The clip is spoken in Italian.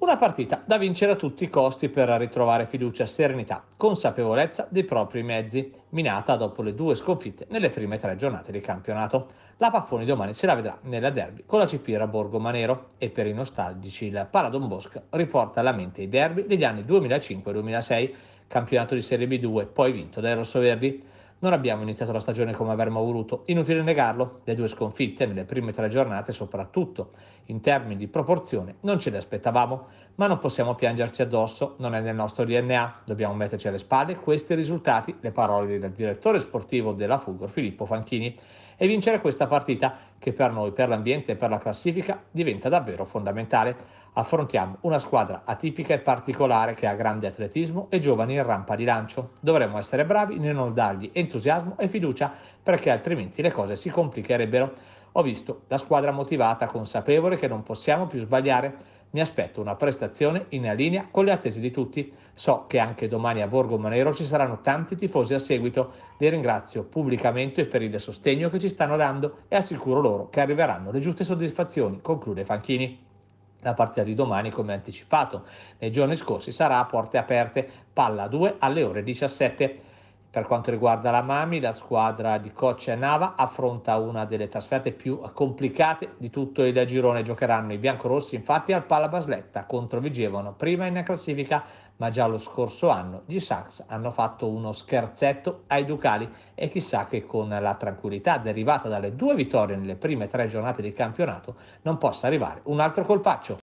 Una partita da vincere a tutti i costi per ritrovare fiducia, serenità, consapevolezza dei propri mezzi, minata dopo le due sconfitte nelle prime tre giornate di campionato. La Paffoni domani se la vedrà nella derby con la Cipira Borgo Manero e per i nostalgici il Paladon Bosca riporta alla mente i derby degli anni 2005-2006, campionato di Serie B2 poi vinto dai rossoverdi. Non abbiamo iniziato la stagione come avremmo voluto, inutile negarlo, le due sconfitte nelle prime tre giornate soprattutto, in termini di proporzione, non ce le aspettavamo, ma non possiamo piangerci addosso, non è nel nostro DNA, dobbiamo metterci alle spalle questi risultati, le parole del direttore sportivo della Fulgor Filippo Fanchini e vincere questa partita che per noi, per l'ambiente e per la classifica diventa davvero fondamentale. Affrontiamo una squadra atipica e particolare che ha grande atletismo e giovani in rampa di lancio. Dovremmo essere bravi nel non dargli entusiasmo e fiducia perché altrimenti le cose si complicherebbero. Ho visto la squadra motivata, consapevole che non possiamo più sbagliare mi aspetto una prestazione in linea con le attese di tutti. So che anche domani a Borgo Manero ci saranno tanti tifosi a seguito. Li ringrazio pubblicamente per il sostegno che ci stanno dando e assicuro loro che arriveranno le giuste soddisfazioni, conclude Fanchini. La partita di domani, come anticipato nei giorni scorsi, sarà a porte aperte, palla 2 alle ore 17. Per quanto riguarda la Mami, la squadra di Coccia e Nava affronta una delle trasferte più complicate di tutto il girone. Giocheranno i biancorossi infatti al Pala Basletta contro Vigevano, prima in classifica, ma già lo scorso anno gli Sax hanno fatto uno scherzetto ai Ducali e chissà che con la tranquillità derivata dalle due vittorie nelle prime tre giornate di campionato non possa arrivare un altro colpaccio.